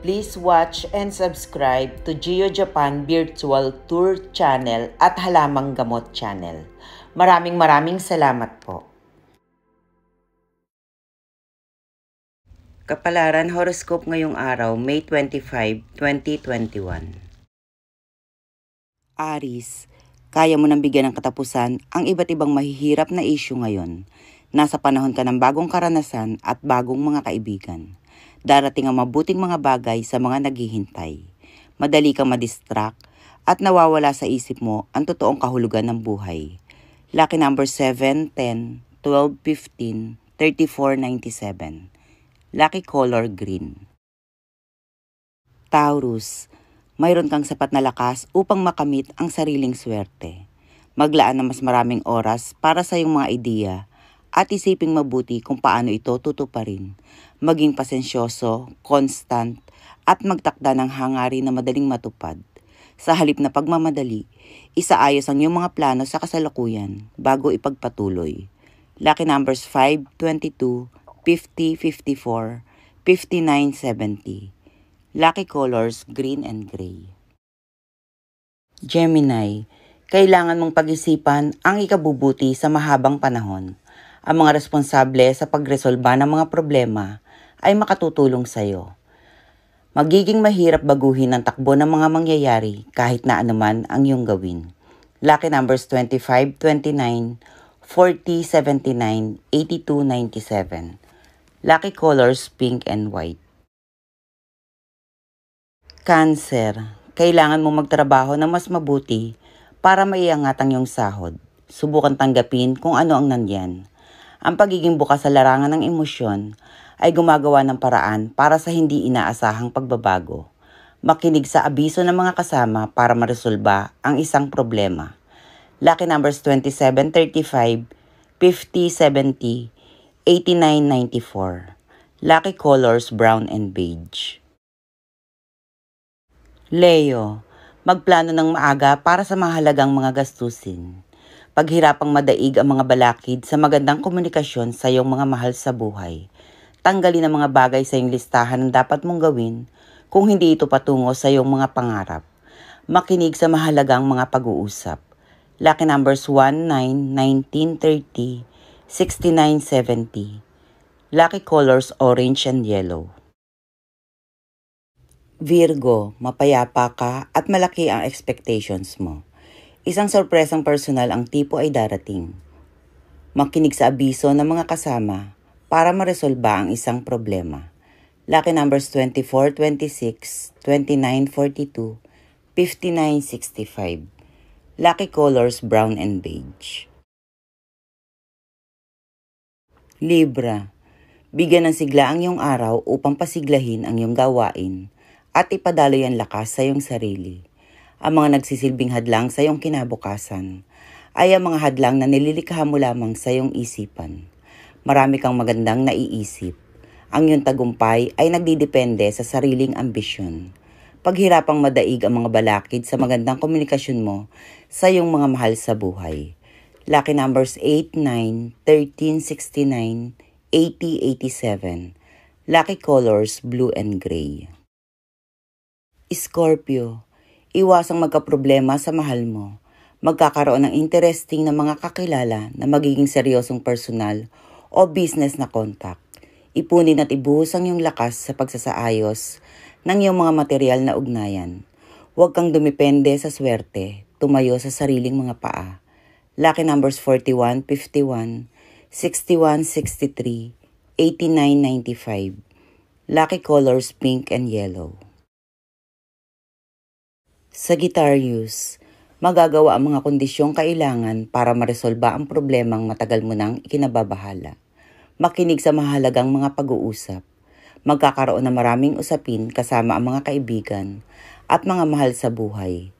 Please watch and subscribe to Geo Japan Virtual Tour Channel at Halamang Gamot Channel. Maraming maraming salamat po. Kapalaran horoscope ngayong araw, May 25, 2021. Aris, kaya mo nang bigyan ng katapusan ang iba't ibang mahihirap na isyu ngayon. Nasa panahon ka ng bagong karanasan at bagong mga kaibigan darating ang mabuting mga bagay sa mga naghihintay. Madali kang madistract at nawawala sa isip mo ang totoong kahulugan ng buhay. Lucky number 7, 10, 12, 15, 34, 97. Lucky color green. Taurus, mayroon kang sapat na lakas upang makamit ang sariling swerte. Maglaan ng mas maraming oras para sa iyong mga ideya at isiping mabuti kung paano ito tutuparin. Maging pasensyoso, constant, at magtakda ng hangarin na madaling matupad. Sa halip na pagmamadali, isaayos ang iyong mga plano sa kasalukuyan bago ipagpatuloy. Lucky numbers 5, 22, 50, 54, 59, 70. Lucky colors green and gray. Gemini, kailangan mong pag-isipan ang ikabubuti sa mahabang panahon ang mga responsable sa pagresolba ng mga problema ay makatutulong sa iyo. Magiging mahirap baguhin ang takbo ng mga mangyayari kahit na anuman ang iyong gawin. Lucky numbers 25, 29, 40, 79, 82, 97. Lucky colors pink and white. Cancer. Kailangan mo magtrabaho na mas mabuti para maiangat ang iyong sahod. Subukan tanggapin kung ano ang nandiyan ang pagiging bukas sa larangan ng emosyon ay gumagawa ng paraan para sa hindi inaasahang pagbabago. Makinig sa abiso ng mga kasama para maresolba ang isang problema. Lucky numbers 27, 35, 50, 70, 89, 94. Lucky colors brown and beige. Leo, magplano ng maaga para sa mahalagang mga gastusin paghirapang madaig ang mga balakid sa magandang komunikasyon sa iyong mga mahal sa buhay. Tanggalin ang mga bagay sa iyong listahan ng dapat mong gawin kung hindi ito patungo sa iyong mga pangarap. Makinig sa mahalagang mga pag-uusap. Lucky numbers 1, 9, 19, 30, 69, Lucky colors orange and yellow. Virgo, mapayapa ka at malaki ang expectations mo. Isang sorpresang personal ang tipo ay darating. Makinig sa abiso ng mga kasama para maresolba ang isang problema. Lucky numbers 24, 26, 29, 42, 59, 65. Lucky colors brown and beige. Libra. Bigyan ng sigla ang iyong araw upang pasiglahin ang iyong gawain at ipadaloy ang lakas sa iyong sarili ang mga nagsisilbing hadlang sa iyong kinabukasan ay ang mga hadlang na nililikha mo lamang sa iyong isipan. Marami kang magandang naiisip. Ang iyong tagumpay ay nagdidepende sa sariling ambisyon. Paghirapang madaig ang mga balakid sa magandang komunikasyon mo sa iyong mga mahal sa buhay. Lucky numbers 8, 9, 13, 69, 80, 87. Lucky colors blue and gray. Scorpio, Iwasang magkaproblema sa mahal mo. Magkakaroon ng interesting na mga kakilala na magiging seryosong personal o business na contact. Ipunin at ibuhos ang iyong lakas sa pagsasaayos ng iyong mga material na ugnayan. Huwag kang dumipende sa swerte, tumayo sa sariling mga paa. Lucky numbers 41, 51, 61, 63, 89, 95. Lucky colors pink and yellow. Sagittarius, magagawa ang mga kondisyong kailangan para maresolba ang problemang matagal mo nang ikinababahala. Makinig sa mahalagang mga pag-uusap. Magkakaroon ng maraming usapin kasama ang mga kaibigan at mga mahal sa buhay.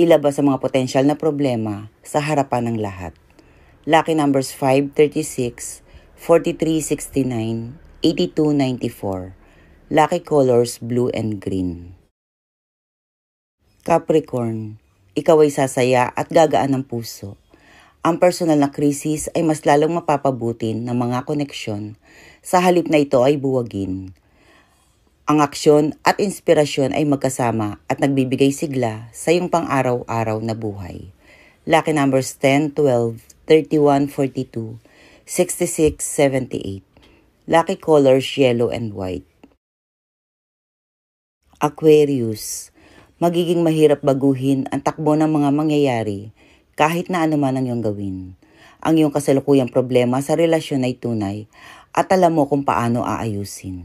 Ilabas ang mga potensyal na problema sa harapan ng lahat. Lucky numbers 5, 36, 43, 69, 82, 94. Lucky colors blue and green. Capricorn, ikaw ay sasaya at gagaan ng puso. Ang personal na krisis ay mas lalong mapapabutin ng mga koneksyon sa halip na ito ay buwagin. Ang aksyon at inspirasyon ay magkasama at nagbibigay sigla sa iyong pang-araw-araw na buhay. Lucky numbers 10, 12, 31, 42, 66, 78. Lucky colors yellow and white. Aquarius, magiging mahirap baguhin ang takbo ng mga mangyayari kahit na anuman ang iyong gawin. Ang iyong kasalukuyang problema sa relasyon ay tunay at alam mo kung paano aayusin.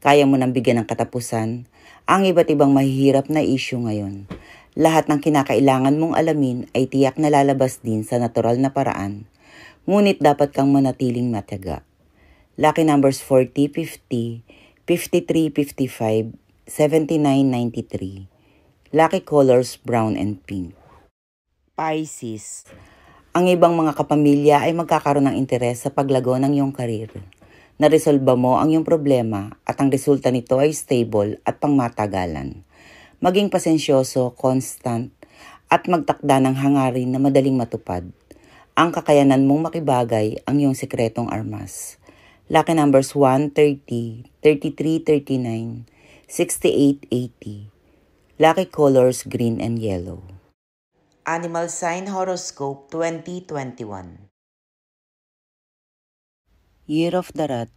Kaya mo nang bigyan ng katapusan ang iba't ibang mahihirap na isyu ngayon. Lahat ng kinakailangan mong alamin ay tiyak na lalabas din sa natural na paraan. Ngunit dapat kang manatiling mataga. Lucky numbers 40, 50, 53, 55, 79, 93. Lucky colors brown and pink. Pisces. Ang ibang mga kapamilya ay magkakaroon ng interes sa paglago ng iyong karir. Naresolba mo ang iyong problema at ang resulta nito ay stable at pangmatagalan. Maging pasensyoso, constant, at magtakda ng hangarin na madaling matupad. Ang kakayanan mong makibagay ang iyong sekretong armas. Lucky numbers 1, 30, 33, 39, 68, 80. Lucky colors green and yellow. Animal Sign Horoscope 2021 Year of the Rat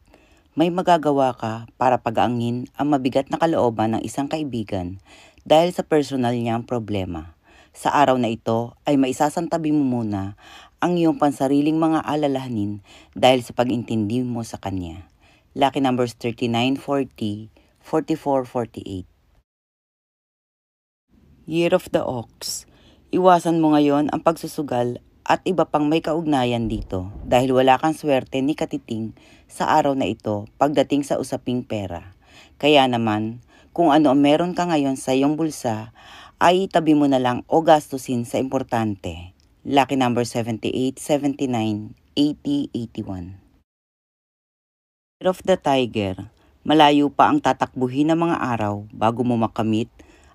May magagawa ka para pagaangin ang mabigat na kalooban ng isang kaibigan dahil sa personal niyang problema. Sa araw na ito ay maisasantabi mo muna ang iyong pansariling mga alalahanin dahil sa pag-intindi mo sa kanya. Lucky numbers 39, 40, 44, 48. Year of the Ox. Iwasan mo ngayon ang pagsusugal at iba pang may kaugnayan dito dahil wala kang swerte ni katiting sa araw na ito pagdating sa usaping pera. Kaya naman, kung ano ang meron ka ngayon sa iyong bulsa, ay itabi mo na lang o gastusin sa importante. Lucky number 78, 79, 80, 81. Year of the Tiger, malayo pa ang tatakbuhin ng mga araw bago mo makamit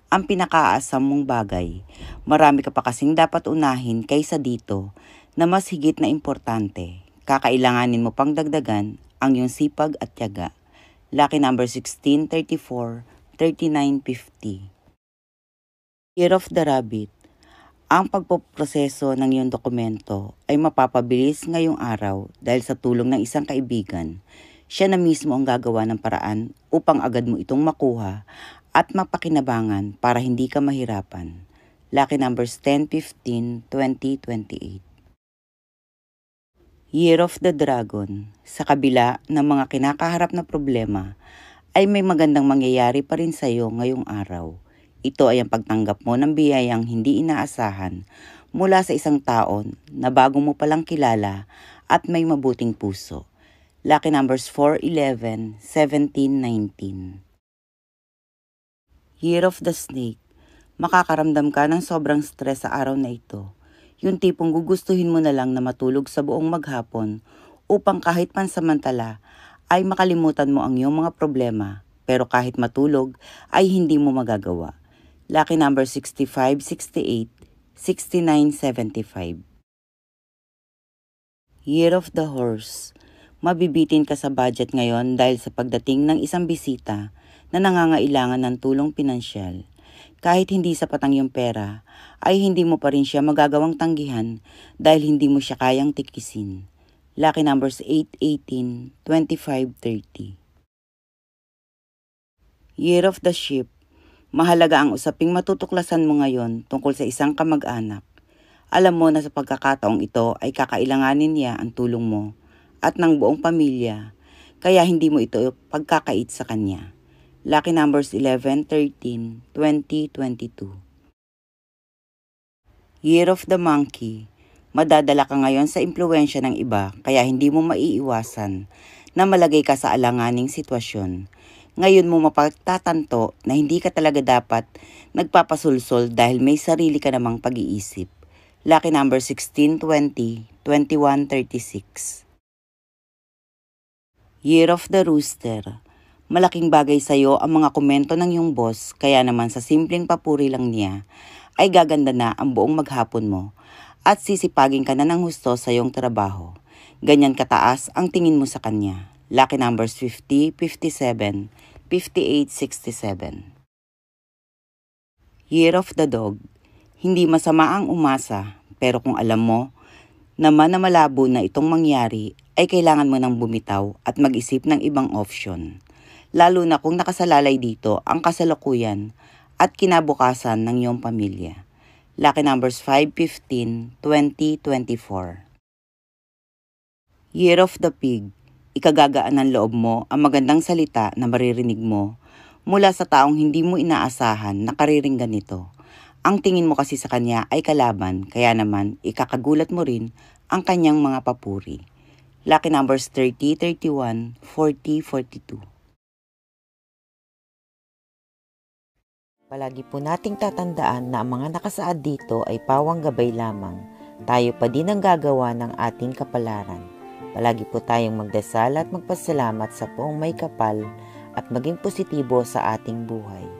ang pinakaasam mong bagay. Marami ka pa kasing dapat unahin kaysa dito na mas higit na importante. Kakailanganin mo pang dagdagan ang iyong sipag at tiyaga. Lucky number 16, 34, 39, Year of the Rabbit ang pagpoproseso ng iyong dokumento ay mapapabilis ngayong araw dahil sa tulong ng isang kaibigan. Siya na mismo ang gagawa ng paraan upang agad mo itong makuha at mapakinabangan para hindi ka mahirapan. Lucky numbers 10, 15, 20, 28. Year of the Dragon, sa kabila ng mga kinakaharap na problema, ay may magandang mangyayari pa rin sa iyo ngayong araw. Ito ay ang pagtanggap mo ng biyayang hindi inaasahan mula sa isang taon na bago mo palang kilala at may mabuting puso. Lucky numbers 4, 11, 17, 19. Year of the Snake, makakaramdam ka ng sobrang stress sa araw na ito. Yung tipong gugustuhin mo na lang na matulog sa buong maghapon upang kahit pansamantala ay makalimutan mo ang iyong mga problema. Pero kahit matulog ay hindi mo magagawa. Lucky number 65, 68, Year of the Horse Mabibitin ka sa budget ngayon dahil sa pagdating ng isang bisita na nangangailangan ng tulong pinansyal. Kahit hindi sapat ang iyong pera, ay hindi mo pa rin siya magagawang tanggihan dahil hindi mo siya kayang tikisin. Lucky numbers 8, 18, 25, 30. Year of the Ship Mahalaga ang usaping matutuklasan mo ngayon tungkol sa isang kamag-anak. Alam mo na sa pagkakataong ito ay kakailanganin niya ang tulong mo at ng buong pamilya, kaya hindi mo ito pagkakait sa kanya. Lucky numbers 11, 13, 20, 22. Year of the Monkey. Madadala ka ngayon sa impluensya ng iba kaya hindi mo maiiwasan na malagay ka sa alanganing sitwasyon. Ngayon mo mapagtatanto na hindi ka talaga dapat nagpapasulsol dahil may sarili ka namang pag-iisip. Lucky number 16, 20, 21, 36. Year of the Rooster Malaking bagay sa iyo ang mga komento ng iyong boss, kaya naman sa simpleng papuri lang niya, ay gaganda na ang buong maghapon mo at sisipagin ka na ng husto sa iyong trabaho. Ganyan kataas ang tingin mo sa kanya. Lucky numbers 50, 57, 5867. Year of the Dog Hindi masama ang umasa, pero kung alam mo naman na malabo na itong mangyari, ay kailangan mo nang bumitaw at mag-isip ng ibang option lalo na kung nakasalalay dito ang kasalukuyan at kinabukasan ng iyong pamilya. Lucky numbers 5, 15, Year of the Pig. Ikagagaan ng loob mo ang magandang salita na maririnig mo mula sa taong hindi mo inaasahan na kariring ganito. Ang tingin mo kasi sa kanya ay kalaban, kaya naman ikakagulat mo rin ang kanyang mga papuri. Lucky numbers 30, 31, 40, 42. Palagi po nating tatandaan na ang mga nakasaad dito ay pawang gabay lamang. Tayo pa din ang gagawa ng ating kapalaran. Palagi po tayong magdasal at magpasalamat sa poong may kapal at maging positibo sa ating buhay.